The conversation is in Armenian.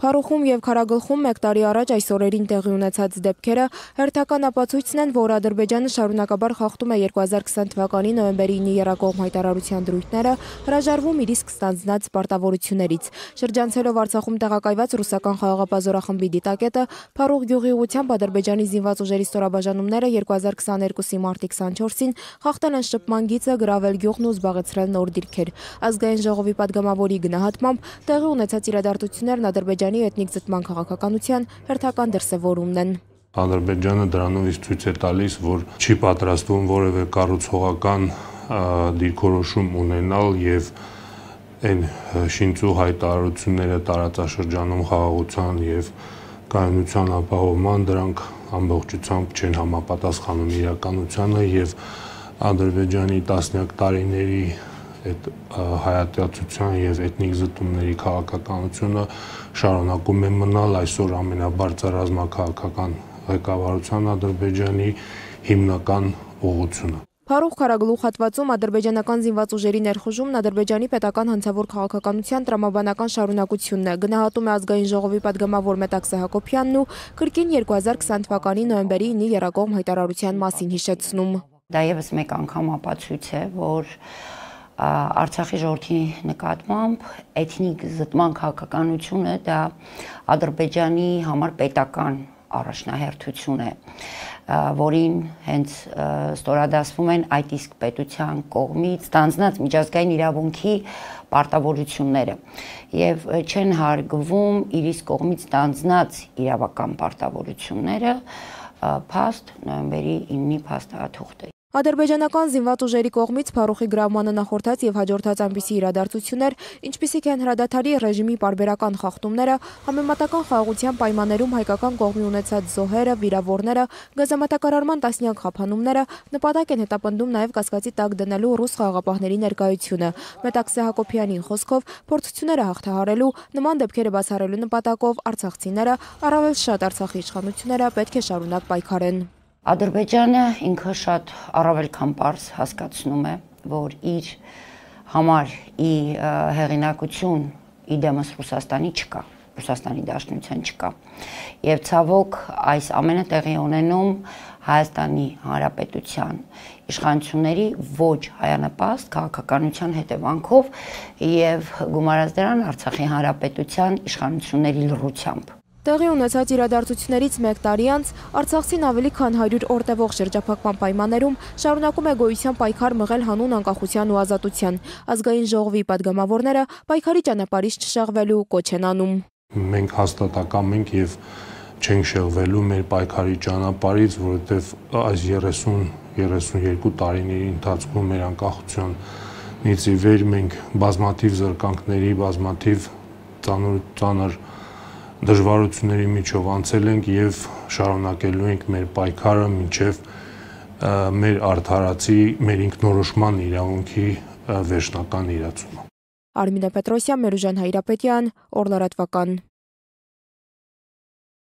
Փարոխում եւ Խարագլխում 1 տարի առաջ այս օրերին տեղի ունեցած դեպքերը հերթական ապացույցն են, որ Ադրբեջանը շարունակաբար խախտում է 2020 թվականի նոյեմբերի 9-ի երակողմ հայտարարության դրույթները, հրաժարվում իր իսկ ստանձնած պարտավորություններից։ Շրջանցելով Արցախում տեղակայված ռուսական խաղաղապահ դիտակետը, Փարոխ գյուղի ուղությամբ Ադրբեջանի զինված ուժերի ստորաբաժանումները 2022-ի մարտի 24-ին խախտել են շփման գիծը, գravel գյուղն ու զբաղեցրել նոր դիրքեր։ Ազգային ժողովի падգամավորի գնահատմամբ տեղի ունեցած իրադարձություններն Ադրբեջանի Հայաստանի էթնիկ զտման քաղաքականության հերթական դրսևորումն են։ Ադրբեջանը դրանով իսկ ցույց է տալիս, որ չի պատրաստվում որևէ կառուցողական դիրքորոշում ունենալ եւ այն շինծու հայտարարությունները տարածաշրջանում խաղաղության եւ կայունության ապահովման դրանք ամբողջությամբ չեն համապատասխանում իրականությանը եւ Ադրբեջանի տասնյակ տարիների այդ հայատյացության եւ էթնիկ զտումների քաղաքականությունը շարունակում է մնալ այսօր ամենաբարձր ռազմաքաղաքական ղեկավարության Ադրբեջանի հիմնական ուղղությունը։ Փարուխ Ղարագլուխ հատվածում ադրբեջանական զինված ուժերի ներխուժումն Ադրբեջանի պետական հանցավոր քաղաքականության տրամաբանական շարունակությունն է։ Գնահատում է ազգային ժողովի падգամավոր Մետաքս Հակոբյանն ու կրկին 2020 թվականի նոյեմբերի 9-ի երակողմ հայտարարության մասին հիշեցնում։ Դա եւս մեկ անգամ ապացույց է, որ Արցախի ժողովրդի նկատմամբ էթնիկ զտման քաղաքականությունը դա Ադրբեջանի համար պետական առաջնահերթություն է, որին հենց ստորադասվում են այդ իսկ պետության կողմից ստանձնած միջազգային իրավունքի պարտավորությունները եւ չեն հարգվում իր իսկ կողմից ստանձնած իրավական պարտավորությունները, փաստ նոյեմբերի 9-ի փաստաթուղթը Ադրբեջանական զինված ուժերի կողմից փարուխի գրավմանը նախորդած եւ հաջորդած ամբիսի իրադարձություններ, ինչպիսիք են հրադադարի ռեժիմի բարբերական խախտումները, համեմատական խաղաղության պայմաններում հայկական կողմի ունեցած զոհերը, վիրավորները, գազամատակարարման տասնյակ խափանումները նպատակ են հետապնդում նաեւ կասկածի տակ դնելու ռուս խաղաղապահների ներկայությունը։ Մետաքսե Հակոբյանին խոսքով փորձությունները հաղթահարելու, նման դեպքերը բացառելու նպատակով արցախցիները, առավել շատ Արցախի իշխանությունները պետք է շարունակ պայքարեն։ Ադրբեջանը ինքը շատ առավել քան པարզ հասկացնում է, որ իր համար ի հեղինակություն իդեմս Ռուսաստանի չկա, Ռուսաստանի Դաշնության չկա։ Եվ ցավոք այս ամենը տեղի ունենում Հայաստանի Հանրապետության իշխանությունների ոչ հայանպաստ քաղաքականության հետևանքով եւ գումարած դրան Արցախի Հանրապետության իշխանությունների լրությամբ։ Տեղի ունեցած իրադարձություններից մեկ տարի անց Արցախցին ավելի քան 100 օր տևող շրջափակման պայմաններում շարունակում է գոյության պայքար մղել հանուն անկախության ու ազատության։ Ազգային ժողովի падգամավորները պայքարի ճանապարհից չշեղվելու կոչ են անում։ Մենք հաստատակամ ենք եւ չենք շեղվելու մեր պայքարի ճանապարհից, որովհետեւ այս 30-32 տարիների ընթացքում մեր անկախության նից ի վեր մենք բազմաթիվ զրկանքների, բազմաթիվ ծանր ծանր ծան դժվարությունների միջով անցել ենք եւ շարունակելու ենք մեր պայքարը մինչեւ մեր արդարացի, մեր ինքնորոշման իրավունքի վերջնական իրացումը։ Արմինե Պետրոսյան, Մերուժան Հայրապետյան, Օրլարատվական